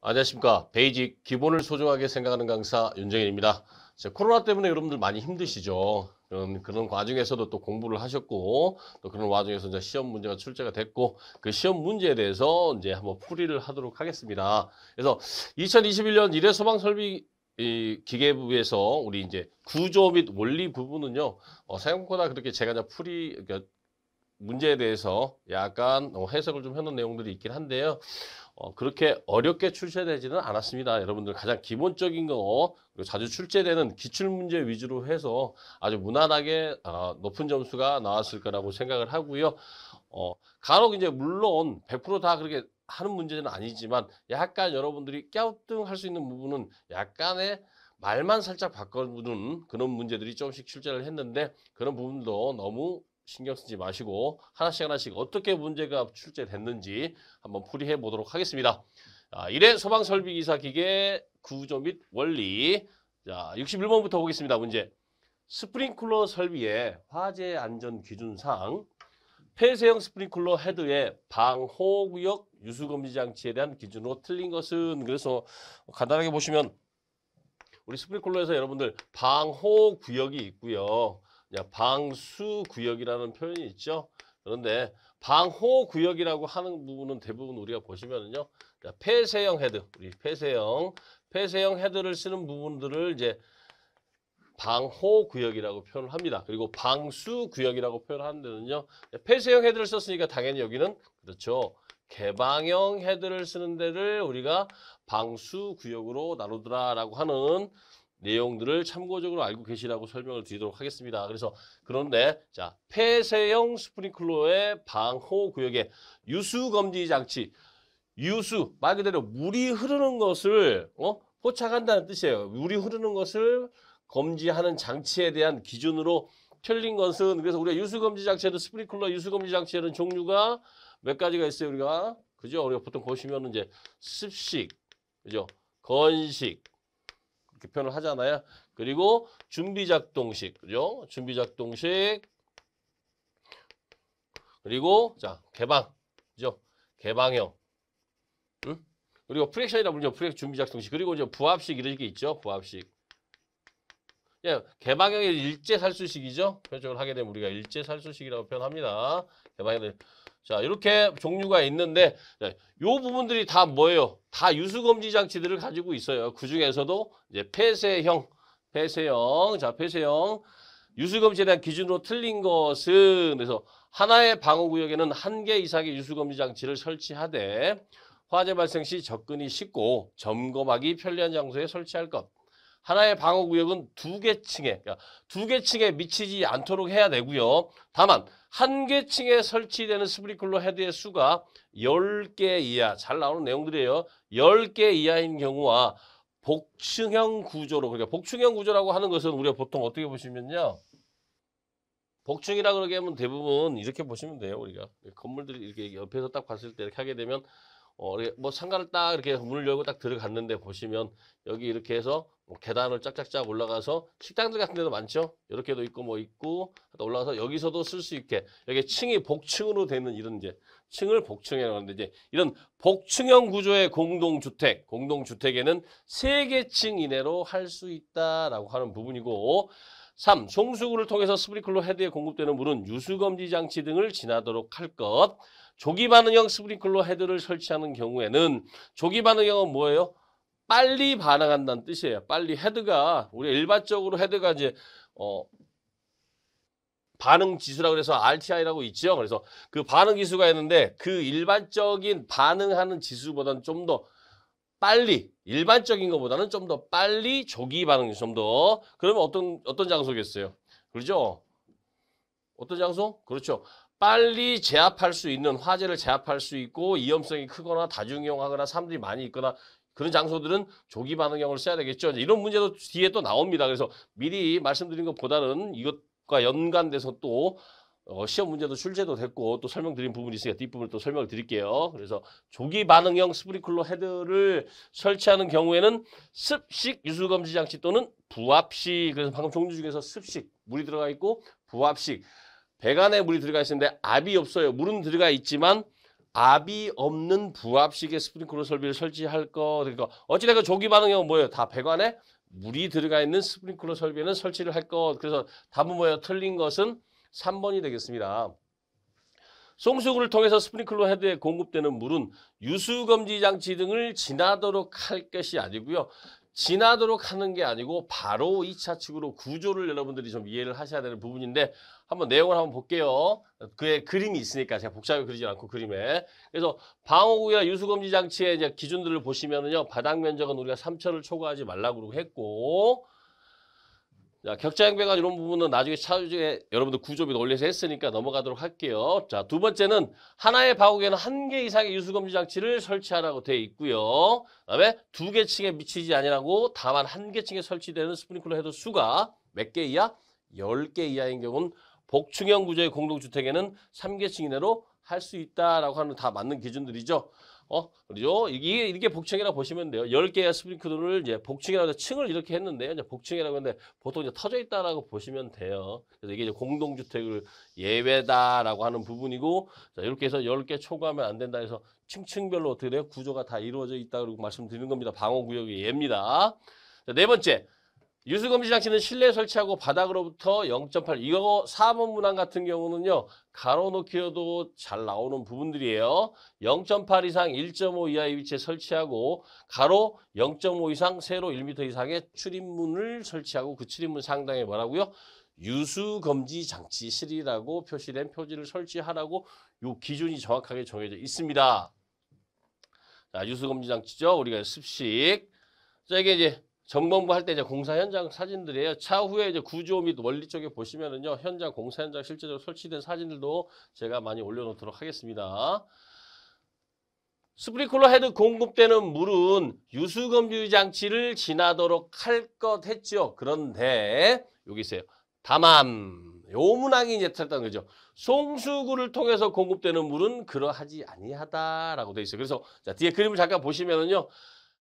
안녕하십니까. 베이직 기본을 소중하게 생각하는 강사 윤정현입니다. 코로나 때문에 여러분들 많이 힘드시죠. 그런, 음, 그런 과정에서도 또 공부를 하셨고, 또 그런 와중에서 이제 시험 문제가 출제가 됐고, 그 시험 문제에 대해서 이제 한번 풀이를 하도록 하겠습니다. 그래서 2021년 일회 소방 설비 이 기계부에서 우리 이제 구조 및 원리 부분은요, 어, 사용코나 그렇게 제가 이제 풀이, 그러니까 문제에 대해서 약간 어, 해석을 좀 해놓은 내용들이 있긴 한데요. 어, 그렇게 어렵게 출제되지는 않았습니다. 여러분들 가장 기본적인 거 자주 출제되는 기출문제 위주로 해서 아주 무난하게 아, 높은 점수가 나왔을 거라고 생각을 하고요. 어, 간혹 이제 물론 100%다 그렇게 하는 문제는 아니지만 약간 여러분들이 깨우뚱할 수 있는 부분은 약간의 말만 살짝 바꿔주는 그런 문제들이 조금씩 출제를 했는데 그런 부분도 너무 신경 쓰지 마시고 하나씩 하나씩 어떻게 문제가 출제됐는지 한번 풀이해 보도록 하겠습니다. 자, 1회 소방설비기사 기계 구조 및 원리 자 61번부터 보겠습니다. 문제 스프링클러 설비의 화재 안전 기준상 폐쇄형 스프링클러 헤드의 방호구역 유수검지 장치에 대한 기준으로 틀린 것은 그래서 간단하게 보시면 우리 스프링클러에서 여러분들 방호구역이 있고요. 방수 구역이라는 표현이 있죠. 그런데 방호 구역이라고 하는 부분은 대부분 우리가 보시면은요. 폐쇄형 헤드, 우리 폐쇄형, 폐쇄형 헤드를 쓰는 부분들을 이제 방호 구역이라고 표현을 합니다. 그리고 방수 구역이라고 표현하는 데는요. 폐쇄형 헤드를 썼으니까 당연히 여기는 그렇죠. 개방형 헤드를 쓰는 데를 우리가 방수 구역으로 나누더라라고 하는 내용들을 참고적으로 알고 계시라고 설명을 드리도록 하겠습니다. 그래서 그런데 자 폐쇄형 스프링클러의 방호 구역에 유수 검지 장치, 유수 말 그대로 물이 흐르는 것을 어? 포착한다는 뜻이에요. 물이 흐르는 것을 검지하는 장치에 대한 기준으로 틀린 것은 그래서 우리가 유수 검지 장치에는 스프링클러 유수 검지 장치에는 종류가 몇 가지가 있어요 우리가 그죠? 우리가 보통 보시면 이제 습식, 그죠? 건식, 개편을 하잖아요. 그리고 준비작동식, 그죠? 준비작동식. 그리고, 자, 개방. 그죠? 개방형. 응? 그리고 프렉션이라 불리죠. 프렉 준비작동식. 그리고 이제 부합식 이런 게 있죠. 부합식. 예, 개방형의 일제살수식이죠. 표정을 하게 되면 우리가 일제살수식이라고 표현합니다. 개방형 자, 이렇게 종류가 있는데 네, 요 부분들이 다 뭐예요? 다 유수검지 장치들을 가지고 있어요. 그중에서도 이제 폐쇄형, 폐쇄형, 자, 폐쇄형 유수검지에 대한 기준으로 틀린 것은 그래서 하나의 방어구역에는한 개 이상의 유수검지 장치를 설치하되 화재 발생 시 접근이 쉽고 점검하기 편리한 장소에 설치할 것. 하나의 방어 구역은 두 개 층에 그러니까 두개 층에 미치지 않도록 해야 되고요. 다만 한 개 층에 설치되는 스프링클러 헤드의 수가 10개 이하 잘 나오는 내용들이에요. 10개 이하인 경우와 복층형 구조로 그러니까 복층형 구조라고 하는 것은 우리가 보통 어떻게 보시면요. 복층이라 그러게 하면 대부분 이렇게 보시면 돼요. 우리가 건물들이 이렇게 옆에서 딱 봤을 때 이렇게 하게 되면 어, 뭐 상가를 딱 이렇게 문을 열고 딱 들어갔는데 보시면 여기 이렇게 해서 뭐 계단을 쫙쫙쫙 올라가서 식당들 같은 데도 많죠. 이렇게도 있고 뭐 있고 올라가서 여기서도 쓸 수 있게 여기 층이 복층으로 되는 이런 이제 층을 복층이라고 하는데 이제 이런 복층형 구조의 공동주택, 공동주택에는 세 개 층 이내로 할 수 있다라고 하는 부분이고 3. 송수구를 통해서 스프링클로 헤드에 공급되는 물은 유수검지 장치 등을 지나도록 할 것. 조기 반응형 스프링클로 헤드를 설치하는 경우에는 조기 반응형은 뭐예요? 빨리 반응한다는 뜻이에요. 빨리 헤드가 우리 일반적으로 헤드가 이제 어 반응 지수라고 해서 RTI라고 있죠. 그래서 그 반응 지수가 있는데 그 일반적인 반응하는 지수보다는 좀 더 빨리 일반적인 것보다는 좀 더 빨리 조기 반응이 좀 더 그러면 어떤 어떤 장소겠어요? 그렇죠? 어떤 장소? 그렇죠. 빨리 제압할 수 있는 화재를 제압할 수 있고 위험성이 크거나 다중이용하거나 사람들이 많이 있거나 그런 장소들은 조기 반응형을 써야 되겠죠. 이런 문제도 뒤에 또 나옵니다. 그래서 미리 말씀드린 것보다는 이것과 연관돼서 또 어, 시험 문제도 출제도 됐고 또 설명드린 부분이 있으니까 뒷부분을 또 설명을 드릴게요. 그래서 조기 반응형 스프링클러 헤드를 설치하는 경우에는 습식 유수검지 장치 또는 부압식 그래서 방금 종류 중에서 습식 물이 들어가 있고 부압식 배관에 물이 들어가 있는데 압이 없어요. 물은 들어가 있지만 압이 없는 부압식의 스프링클러 설비를 설치할 거 그러니까 어찌됐건 조기 반응 경 뭐예요? 다 배관에 물이 들어가 있는 스프링클러 설비는 설치를 할 것. 그래서 답은 뭐예요? 틀린 것은 3번이 되겠습니다. 송수구를 통해서 스프링클러 헤드에 공급되는 물은 유수검지 장치 등을 지나도록 할 것이 아니고요. 지나도록 하는 게 아니고 바로 2차 측으로 구조를 여러분들이 좀 이해를 하셔야 되는 부분인데 한번 내용을 한번 볼게요. 그의 그림이 있으니까 제가 복잡하게 그리지 않고 그림에. 그래서 방어구이나 유수검지 장치의 기준들을 보시면은요. 바닥 면적은 우리가 3천을 초과하지 말라고 했고 자, 격자 형배관 이런 부분은 나중에 차주에 여러분들 구조 비 원리에서 했으니까 넘어가도록 할게요. 자, 두 번째는 하나의 바구에는 한 개 이상의 유수검지 장치를 설치하라고 되어 있고요. 그다음에 두 개 층에 미치지 아니라고 다만 한 개 층에 설치되는 스프링클러 헤드 수가 몇 개 이하? 열 개 이하인 경우는 복층형 구조의 공동주택에는 3계층 이내로 할 수 있다라고 하는 다 맞는 기준들이죠. 어, 그죠? 이게, 이게 복층이라고 보시면 돼요. 10개의 스프링클을 이제 복층이라고 해서 층을 이렇게 했는데요. 이제 복층이라고 했는데 보통 이제 터져 있다라고 보시면 돼요. 그래서 이게 이제 공동주택을 예외다라고 하는 부분이고, 자, 이렇게 해서 10개 초과하면 안 된다 해서 층층별로 어떻게 돼요? 구조가 다 이루어져 있다고 말씀드리는 겁니다. 방어구역의 예입니다. 자, 네 번째. 유수검지 장치는 실내 설치하고 바닥으로부터 0.8 이거 4번 문항 같은 경우는요. 가로 놓기여도 잘 나오는 부분들이에요. 0.8 이상 1.5 이하의 위치에 설치하고 가로 0.5 이상 세로 1m 이상의 출입문을 설치하고 그 출입문 상당히 뭐라고요? 유수검지 장치실이라고 표시된 표지를 설치하라고 요 기준이 정확하게 정해져 있습니다. 자, 유수검지 장치죠. 우리가 습식. 자, 이게 이제 전범부 할 때 이제 공사 현장 사진들이에요. 차후에 이제 구조 및 원리 쪽에 보시면은요. 현장 공사 현장 실제로 적으 설치된 사진들도 제가 많이 올려놓도록 하겠습니다. 스프리콜러 헤드 공급되는 물은 유수검유 장치를 지나도록 할 것 했죠. 그런데 여기 있어요. 다만 요 문항이 이제 틀렸다는 거죠. 송수구를 통해서 공급되는 물은 그러하지 아니하다라고 돼 있어요. 그래서 자, 뒤에 그림을 잠깐 보시면은요.